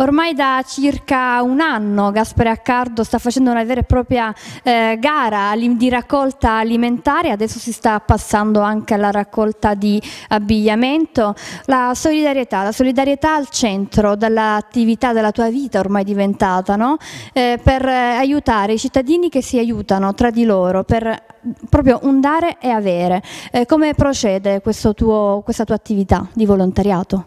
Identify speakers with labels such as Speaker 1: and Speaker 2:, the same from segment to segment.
Speaker 1: Ormai da circa un anno Gaspare Accardo sta facendo una vera e propria eh, gara di raccolta alimentare, adesso si sta passando anche alla raccolta di abbigliamento. La solidarietà, la solidarietà al centro dell'attività della tua vita ormai diventata, no? eh, per eh, aiutare i cittadini che si aiutano tra di loro, per mm, proprio un dare e avere. Eh, come procede tuo, questa tua attività di volontariato?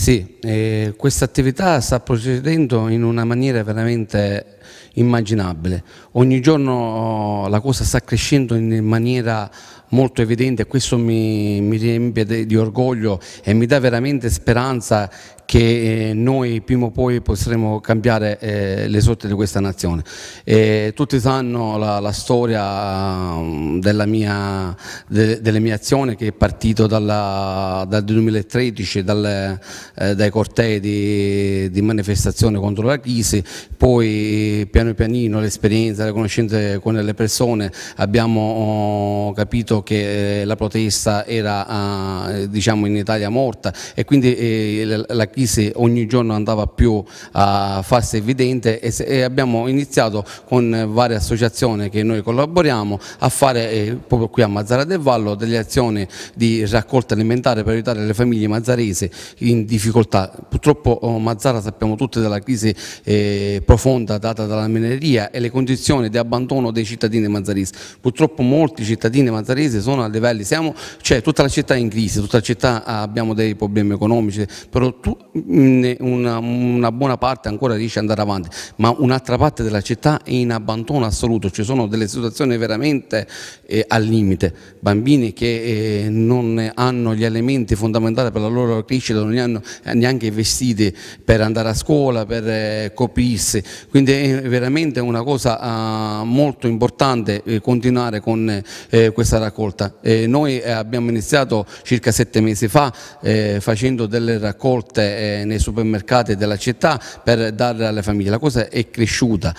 Speaker 2: Sì, eh, questa attività sta procedendo in una maniera veramente immaginabile. Ogni giorno oh, la cosa sta crescendo in maniera molto evidente e questo mi, mi riempie de, di orgoglio e mi dà veramente speranza che eh, noi prima o poi potremo cambiare eh, le sorti di questa nazione. E tutti sanno la, la storia mm, mia, de, delle mie azioni che è partito dalla, dal 2013, dal, eh, dai cortei di, di manifestazione contro la crisi, poi piano pianino l'esperienza, le conoscenze con le persone abbiamo oh, capito che eh, la protesta era ah, diciamo in Italia morta e quindi eh, la crisi ogni giorno andava più a farsi evidente e abbiamo iniziato con varie associazioni che noi collaboriamo a fare eh, proprio qui a Mazzara del Vallo delle azioni di raccolta alimentare per aiutare le famiglie mazzaresi in difficoltà. Purtroppo oh, Mazzara sappiamo tutti della crisi profonda data dalla mineria e le condizioni di abbandono dei cittadini mazzaresi. Purtroppo molti cittadini mazzaresi sono a livelli, siamo, cioè tutta la città è in crisi, tutta la città ah, abbiamo dei problemi economici, però tu, mm, una, una buona parte ancora riesce ad andare avanti, ma un'altra parte della città è in abbandono assoluto, ci sono delle situazioni veramente eh, al limite, bambini che eh, non hanno gli elementi fondamentali per la loro crescita, non li hanno eh, neanche i vestiti per andare a scuola, per eh, coprirsi, quindi è eh, veramente una cosa ah, molto importante eh, continuare con eh, questa raccolta. Eh, noi abbiamo iniziato circa sette mesi fa facendo delle raccolte nei supermercati della città per dare alle famiglie. La cosa è cresciuta,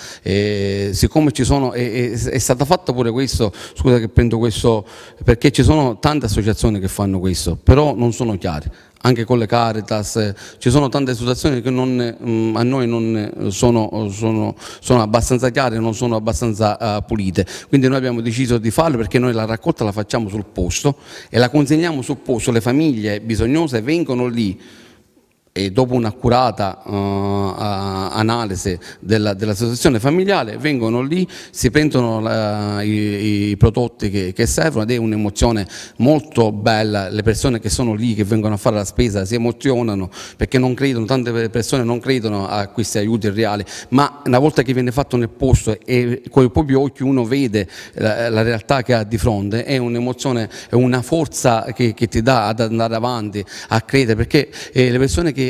Speaker 2: siccome ci sono, è, è, è stata fatta pure questo, scusa che prendo questo, perché ci sono tante associazioni che fanno questo, però non sono chiare anche con le Caritas, eh, ci sono tante situazioni che non, mm, a noi non eh, sono, sono, sono, abbastanza chiare, non sono abbastanza eh, pulite. Quindi noi abbiamo deciso di farlo perché noi la raccolta la facciamo sul posto e la consegniamo sul posto, le famiglie bisognose vengono lì e dopo un'accurata uh, analisi della, della, situazione familiare vengono lì, si prendono la, i, i, prodotti che, che, servono ed è un'emozione molto bella, le persone che sono lì, che vengono a fare la spesa, si emozionano perché non credono, tante persone non credono a questi aiuti reali, ma una volta che viene fatto nel posto e con i propri occhi uno vede la, la realtà che ha di fronte, è un'emozione, è una forza che, che, ti dà ad andare avanti, a credere, perché eh, le persone che che,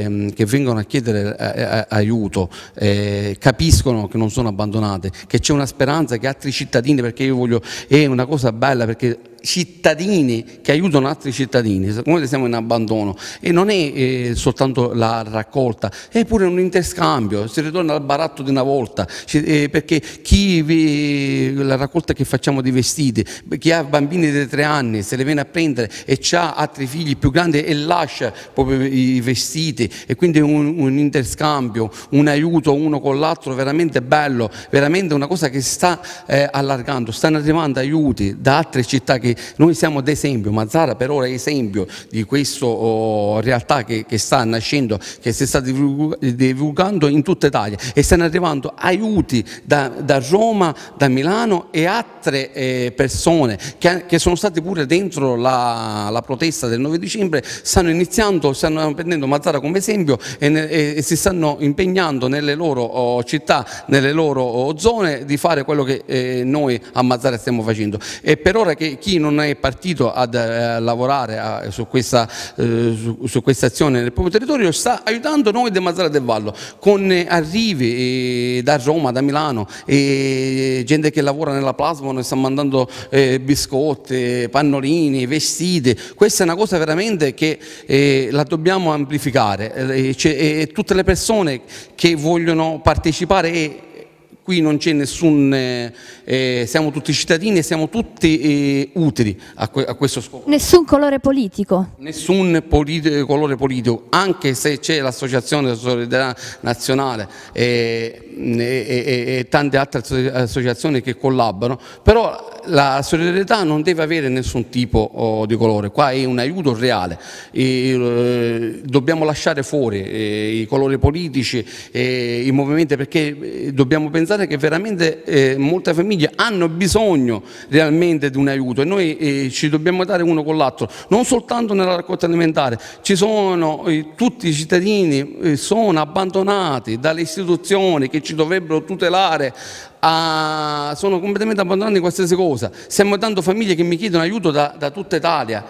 Speaker 2: ehm, che vengono a chiedere a, eh, eh, eh, aiuto eh, capiscono che non sono abbandonate, che c'è una speranza che altri cittadini, perché io voglio, è una cosa bella perché cittadini che aiutano altri cittadini, come siamo in abbandono e non è eh, soltanto la raccolta, è pure un interscambio, si ritorna al baratto di una volta, eh, perché chi vi, la raccolta che facciamo di vestiti, chi ha bambini di tre anni se le viene a prendere e ha altri figli più grandi e lascia proprio i vestiti e quindi un, un interscambio, un aiuto uno con l'altro veramente bello, veramente una cosa che sta eh, allargando, stanno arrivando aiuti da altre città che che noi siamo ad esempio, ma Zara per ora è esempio di questa oh, realtà che, che, sta nascendo, che si sta divulgando in tutta Italia e stanno arrivando aiuti da, da Roma, da Milano e altre eh, persone che, che, sono state pure dentro la, la, protesta del 9 dicembre, stanno iniziando, stanno prendendo Mazzara come esempio e, ne, e, e si stanno impegnando nelle loro oh, città, nelle loro oh, zone di fare quello che eh, noi a Mazzara stiamo facendo. E per ora che chi non è partito a eh, lavorare a, su, questa, eh, su, su, questa, azione nel proprio territorio sta aiutando noi di Mazzara del Vallo con arrivi eh, da Roma, da Milano e gente che lavora nella plasma, noi sta mandando eh, biscotti, pannolini, vestiti, questa è una cosa veramente che la dobbiamo amplificare e tutte le persone che vogliono partecipare e qui non c'è nessun, eh, eh, siamo tutti cittadini e siamo tutti eh, utili a, que a, questo scopo.
Speaker 1: Nessun colore politico?
Speaker 2: Nessun politi colore politico, anche se c'è l'associazione della solidarietà nazionale eh, e, e, e, e tante altre associazioni che collaborano, però la solidarietà non deve avere nessun tipo oh, di colore, qua è un aiuto reale, e, eh, dobbiamo lasciare fuori eh, i colori politici, eh, i movimenti, perché eh, dobbiamo pensare che veramente eh, molte famiglie hanno bisogno realmente di un aiuto e noi eh, ci dobbiamo dare uno con l'altro, non soltanto nella raccolta alimentare, ci sono tutti i cittadini sono abbandonati dalle istituzioni che ci dovrebbero tutelare a, sono completamente abbandonati in qualsiasi cosa. Stiamo dando famiglie che mi chiedono aiuto da, da tutta Italia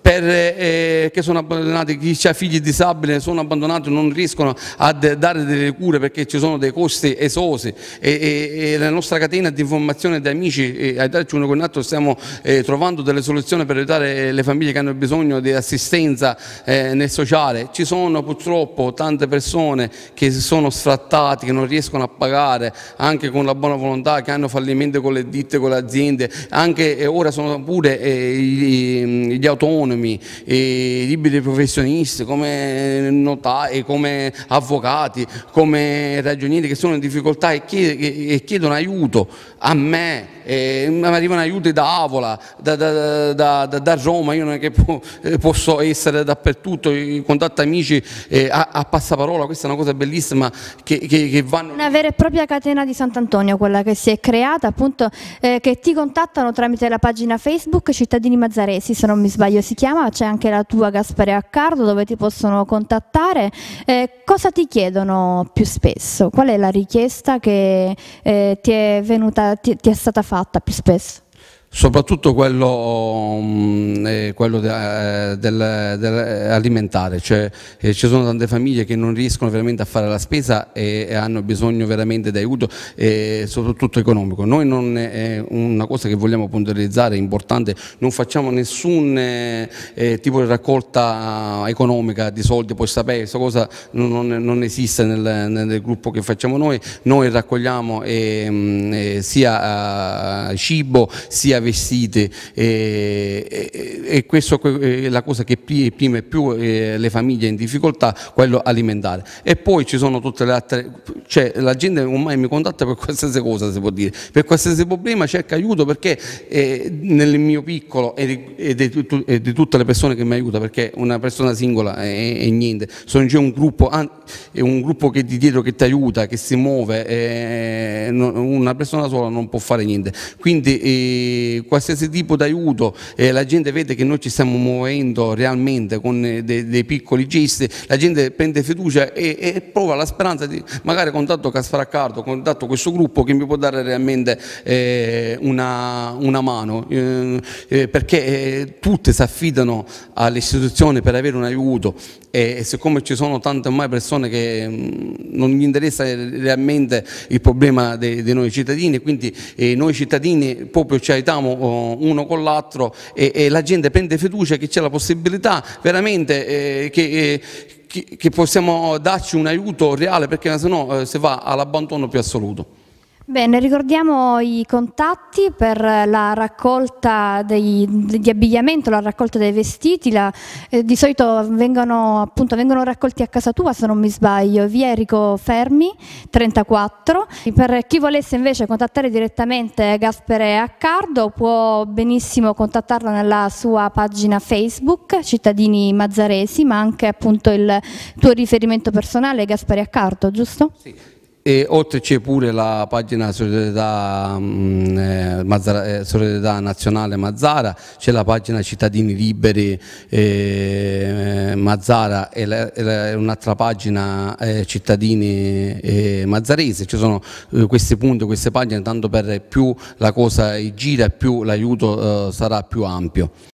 Speaker 2: per, eh, che sono abbandonati, chi ha figli disabili sono abbandonati non riescono a dare delle cure perché ci sono dei costi esosi e, e, e la nostra catena di informazione da amici e ai darci uno con l'altro stiamo eh, trovando delle soluzioni per aiutare le famiglie che hanno bisogno di assistenza eh, nel sociale. Ci sono purtroppo tante persone che si sono sfrattate, che non riescono a pagare anche con la buona volontà, che hanno fallimento con le ditte, con le aziende, anche eh, ora sono pure eh, gli autonomi autonomi, liberi professionisti, come notai, come avvocati, come ragionieri che sono in difficoltà e chiedono aiuto a me eh, arrivano aiuti da Avola, da, da, da, da, Roma, io non è che eh, posso essere dappertutto, contatto amici eh, a, a, passaparola, questa è una cosa bellissima che, che, che, vanno...
Speaker 1: Una vera e propria catena di Sant'Antonio quella che si è creata appunto eh, che ti contattano tramite la pagina Facebook Cittadini Mazzaresi se non mi sbaglio si chiama, c'è anche la tua Gaspare Accardo dove ti possono contattare. Eh, cosa ti chiedono più spesso? Qual è la richiesta che eh, ti è venuta, ti, ti è stata fatta? fapt apespes.
Speaker 2: soprattutto quello, mm, eh, quello eh, del, del eh, alimentare, cioè ci sono tante famiglie che non riescono veramente a fare la spesa e, hanno bisogno veramente di aiuto, eh, soprattutto economico. Noi non è una cosa che vogliamo puntualizzare, è importante, non facciamo nessun tipo di raccolta economica di soldi, poi sapere, questa cosa non, non esiste nel, nel, gruppo che facciamo noi, noi raccogliamo ehm, sia cibo sia travestite e, e, e questo è la cosa che prima e più le famiglie in difficoltà, quello alimentare. E poi ci sono tutte le altre, cioè la gente ormai mi contatta per qualsiasi cosa si può dire, per qualsiasi problema cerca aiuto perché eh, nel mio piccolo e di, e, di, e di, tutte le persone che mi aiutano, perché una persona singola è, è niente, sono c'è un gruppo, è un gruppo che di dietro che ti aiuta, che si muove, eh, una persona sola non può fare niente. Quindi eh, qualsiasi tipo di aiuto, eh, la gente vede che noi ci stiamo muovendo realmente con eh, dei, dei piccoli gesti, la gente prende fiducia e, e prova la speranza di magari contatto Casfraccardo, contatto questo gruppo che mi può dare realmente eh, una, una, mano, eh, perché tutte si affidano alle istituzioni per avere un aiuto e siccome ci sono tante ormai persone che mm, non gli interessa realmente il problema dei, dei noi cittadini, quindi noi cittadini proprio ci aiutiamo lavoriamo oh, uno con l'altro e, e, la gente prende fiducia che c'è la possibilità veramente eh, che, eh, che, possiamo darci un aiuto reale perché se no eh, si va all'abbandono più assoluto.
Speaker 1: Bene, ricordiamo i contatti per la raccolta dei, di abbigliamento, la raccolta dei vestiti, la, eh, di solito vengono, appunto, vengono, raccolti a casa tua se non mi sbaglio, via Enrico Fermi 34. Per chi volesse invece contattare direttamente Gaspere Accardo può benissimo contattarlo nella sua pagina Facebook Cittadini Mazzaresi, ma anche appunto il tuo riferimento personale Gaspere Accardo, giusto? Sì.
Speaker 2: E oltre c'è pure la pagina Solidarietà, mm, eh, Mazzara, eh, Solidarietà Nazionale Mazzara, c'è la pagina Cittadini Liberi eh, Mazzara e, un'altra pagina eh, Cittadini eh, Mazzarese, ci sono eh, questi punti, queste pagine, tanto per più la cosa gira più l'aiuto sarà più ampio.